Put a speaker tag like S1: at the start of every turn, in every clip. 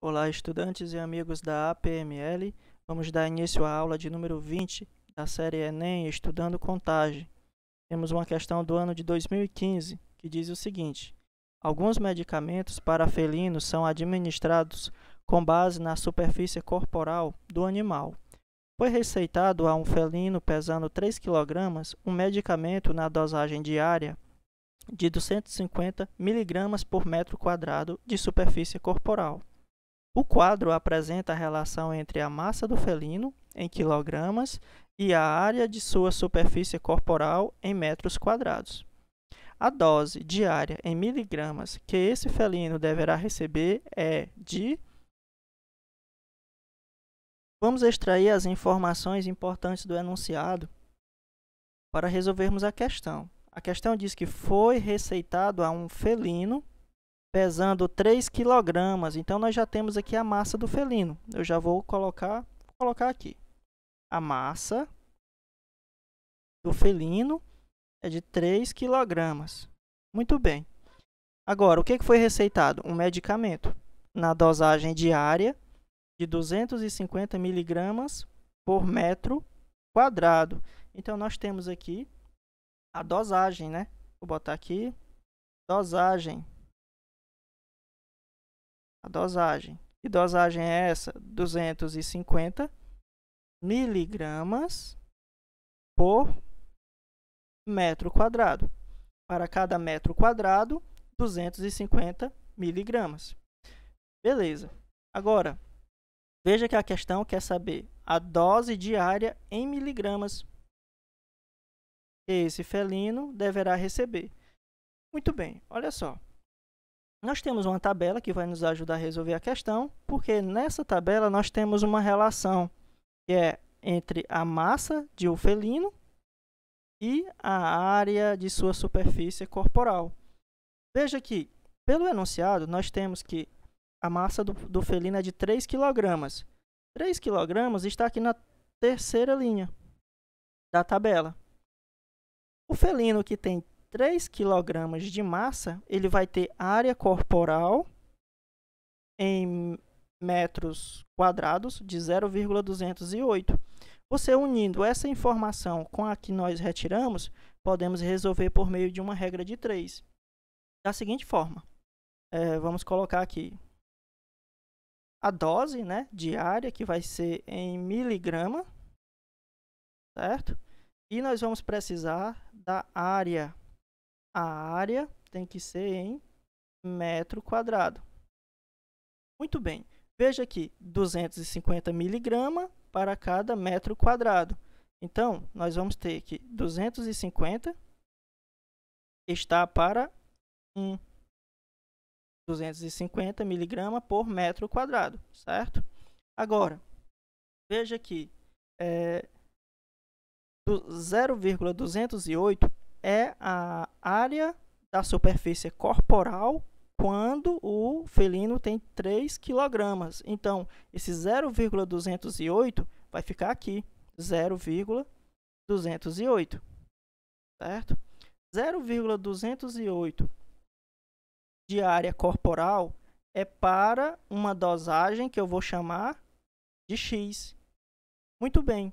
S1: Olá, estudantes e amigos da APML. Vamos dar início à aula de número 20 da série Enem Estudando Contagem. Temos uma questão do ano de 2015 que diz o seguinte: Alguns medicamentos para felinos são administrados com base na superfície corporal do animal. Foi receitado a um felino pesando 3 kg um medicamento na dosagem diária de 250 mg por metro quadrado de superfície corporal. O quadro apresenta a relação entre a massa do felino, em quilogramas, e a área de sua superfície corporal, em metros quadrados. A dose diária em miligramas que esse felino deverá receber é de. Vamos extrair as informações importantes do enunciado para resolvermos a questão. A questão diz que foi receitado a um felino pesando 3 kg. Então nós já temos aqui a massa do felino. Eu já vou colocar, vou colocar aqui. A massa do felino é de 3 kg. Muito bem. Agora, o que foi receitado? Um medicamento na dosagem diária de 250 miligramas por metro quadrado. Então, nós temos aqui a dosagem, né? Vou botar aqui, dosagem dosagem. Que dosagem é essa? 250 miligramas por metro quadrado. Para cada metro quadrado, 250 miligramas. Beleza. Agora, veja que a questão quer saber a dose diária em miligramas que esse felino deverá receber. Muito bem, olha só. Nós temos uma tabela que vai nos ajudar a resolver a questão, porque nessa tabela nós temos uma relação que é entre a massa de um felino e a área de sua superfície corporal. Veja que, pelo enunciado, nós temos que a massa do, do felino é de 3 kg. 3 kg está aqui na terceira linha da tabela. O felino que tem 3 kg de massa, ele vai ter área corporal em metros quadrados de 0,208. Você unindo essa informação com a que nós retiramos, podemos resolver por meio de uma regra de 3. Da seguinte forma, é, vamos colocar aqui a dose né, diária, que vai ser em miligrama, certo? E nós vamos precisar da área a área tem que ser em metro quadrado. Muito bem, veja aqui, 250 miligrama para cada metro quadrado. Então, nós vamos ter que 250 está para 1. 250 miligrama por metro quadrado, certo? Agora, veja que é, 0,208 é a área da superfície corporal quando o felino tem 3 kg. Então, esse 0,208 vai ficar aqui, 0,208, certo? 0,208 de área corporal é para uma dosagem que eu vou chamar de X. Muito bem,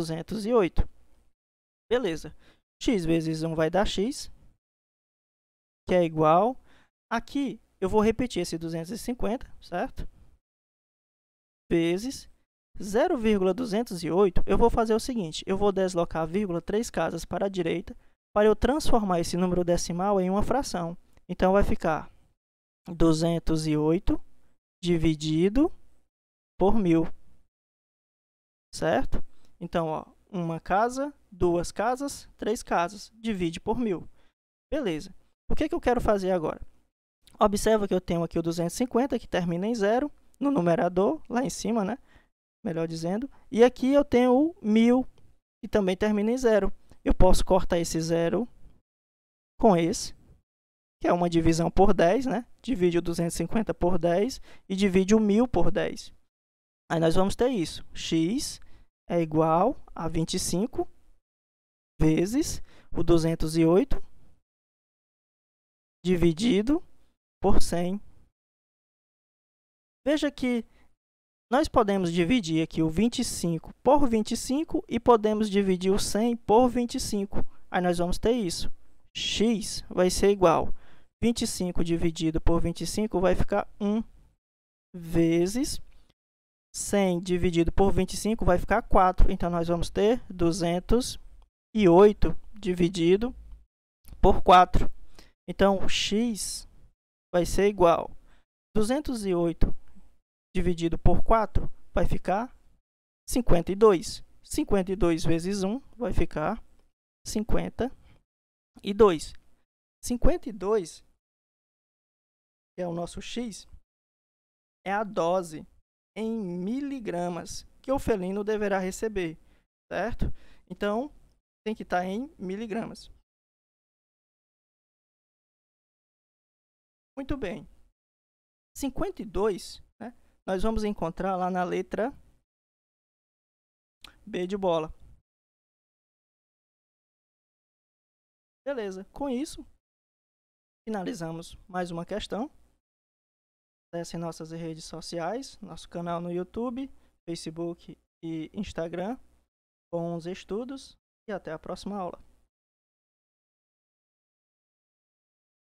S1: 208. Beleza. x vezes 1 vai dar x, que é igual... Aqui eu vou repetir esse 250, certo? Vezes 0,208, eu vou fazer o seguinte, eu vou deslocar a vírgula três casas para a direita para eu transformar esse número decimal em uma fração. Então, vai ficar 208 dividido por 1.000, certo? Então, ó, uma casa, duas casas, três casas, divide por mil. Beleza. O que, que eu quero fazer agora? Observa que eu tenho aqui o 250, que termina em zero, no numerador, lá em cima, né? Melhor dizendo. E aqui eu tenho o 1000, que também termina em zero. Eu posso cortar esse zero com esse, que é uma divisão por 10, né? Divide o 250 por 10 e divide o 1000 por 10. Aí nós vamos ter isso, x é igual a 25 vezes o 208 dividido por 100. Veja que nós podemos dividir aqui o 25 por 25 e podemos dividir o 100 por 25. Aí nós vamos ter isso. x vai ser igual 25 dividido por 25 vai ficar 1 vezes 100 dividido por 25 vai ficar 4. Então, nós vamos ter 208 dividido por 4. Então, x vai ser igual 208 dividido por 4 vai ficar 52. 52 vezes 1 vai ficar 52. 52, que é o nosso x, é a dose em miligramas que o felino deverá receber, certo? Então, tem que estar em miligramas. Muito bem. 52, né, nós vamos encontrar lá na letra B de bola. Beleza, com isso, finalizamos mais uma questão acessem nossas redes sociais, nosso canal no YouTube, Facebook e Instagram. Bons estudos e até a próxima aula.